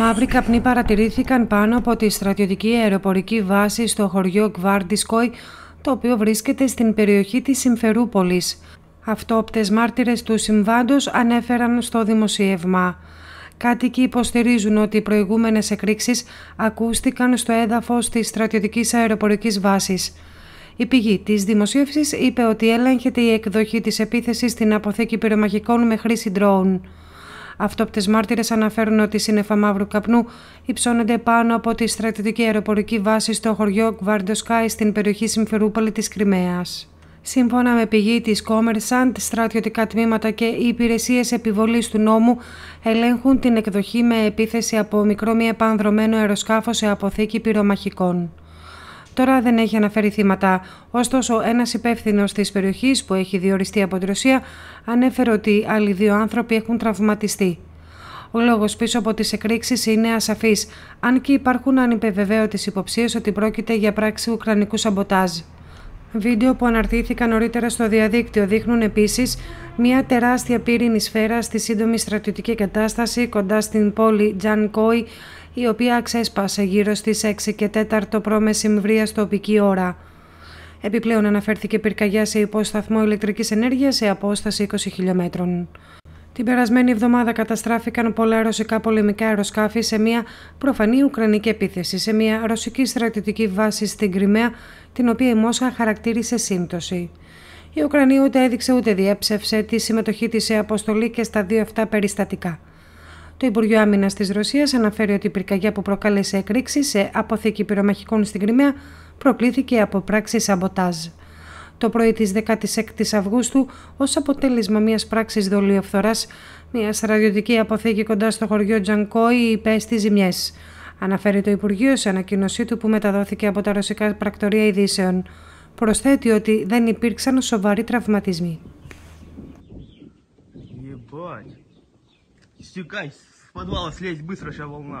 Μαύροι καπνοί παρατηρήθηκαν πάνω από τη στρατιωτική αεροπορική βάση στο χωριό Γκβάρντισκοϊ, το οποίο βρίσκεται στην περιοχή της Συμφερούπολης. Αυτόπτες μάρτυρες του συμβάντος ανέφεραν στο δημοσίευμα. Κάτοικοι υποστηρίζουν ότι οι προηγούμενες εκρήξεις ακούστηκαν στο έδαφος της στρατιωτικής αεροπορικής βάσης. Η πηγή της δημοσίευσης είπε ότι έλεγχεται η εκδοχή της επίθεσης στην αποθήκη πυρομαχικών με χρήση ντρόουν. Αυτόπτες μάρτυρες αναφέρουν ότι σύννεφα μαύρου καπνού υψώνονται πάνω από τη στρατιωτική αεροπορική βάση στο χωριό Γκβάρντοσκάι στην περιοχή Συμφερούπολη της Κρυμαίας. Σύμφωνα με πηγή της Κόμερσαντ, στρατιωτικά τμήματα και οι υπηρεσίες επιβολής του νόμου ελέγχουν την εκδοχή με επίθεση από μικρό μη επανδρομένο αεροσκάφο σε αποθήκη πυρομαχικών. Τώρα δεν έχει αναφέρει θύματα. Ωστόσο, ένας υπεύθυνος της περιοχής που έχει διοριστεί από τη Ρωσία ανέφερε ότι άλλοι δύο άνθρωποι έχουν τραυματιστεί. Ο λόγος πίσω από τις εκρήξεις είναι ασαφής, αν και υπάρχουν ανυπεβεβαίωτες υποψίες ότι πρόκειται για πράξη ουκρανικού σαμποτάζ. Βίντεο που αναρτήθηκαν νωρίτερα στο διαδίκτυο δείχνουν επίσης μια τεράστια πύρινη σφαίρα στη σύντομη στρατιωτική κατάσταση κοντά στην πόλη Τζαν Κόι, η οποία ξέσπασε γύρω στις 6 και 4 το τοπική ώρα. Επιπλέον αναφέρθηκε πυρκαγιά σε υποσταθμό ηλεκτρικής ενέργειας σε απόσταση 20 χιλιόμετρων. Την περασμένη εβδομάδα καταστράφηκαν πολλά ρωσικά πολεμικά αεροσκάφη σε μια προφανή ουκρανική επίθεση σε μια ρωσική στρατιωτική βάση στην Κρυμαία, την οποία η Μόσχα χαρακτήρισε σύμπτωση. Η Ουκρανία ούτε έδειξε ούτε διέψευσε τη συμμετοχή της σε αποστολή και στα δύο αυτά περιστατικά. Το Υπουργείο Άμυνας της Ρωσίας αναφέρει ότι η πυρκαγιά που προκάλεσε εκρήξη σε αποθήκη πυρομαχικών στην Κρυμαία προκλήθηκε από πράξη σαμποτάζ το πρωί της 16ης Αυγούστου ως αποτέλεσμα μιας πράξης δολιοφθοράς, μιας στρατιωτική αποθήκη κοντά στο χωριό Τζανκόι υπέστη ζημιές. Αναφέρει το Υπουργείο σε ανακοίνωσή του που μεταδόθηκε από τα ρωσικά πρακτορία ειδήσεων. Προσθέτει ότι δεν υπήρξαν σοβαροί τραυματισμοί. Ебать. Стекай, с подвала слезь, быстро сейчас волна